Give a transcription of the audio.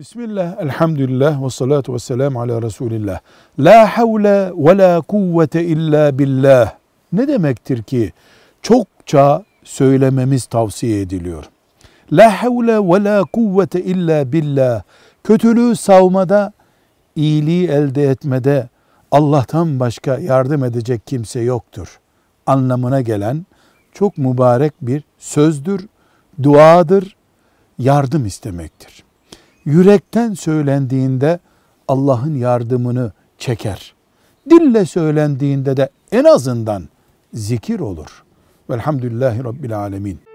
Bismillah, elhamdülillah ve salatu ve selamu ala Resulillah. La havle ve la kuvvete illa billah. Ne demektir ki çokça söylememiz tavsiye ediliyor. La havle ve la kuvvete illa billah. Kötülüğü savmada, iyiliği elde etmede Allah'tan başka yardım edecek kimse yoktur. Anlamına gelen çok mübarek bir sözdür, duadır, yardım istemektir.'' yürekten söylendiğinde Allah'ın yardımını çeker. Dille söylendiğinde de en azından zikir olur. Velhamdülillahi Rabbil Alemin.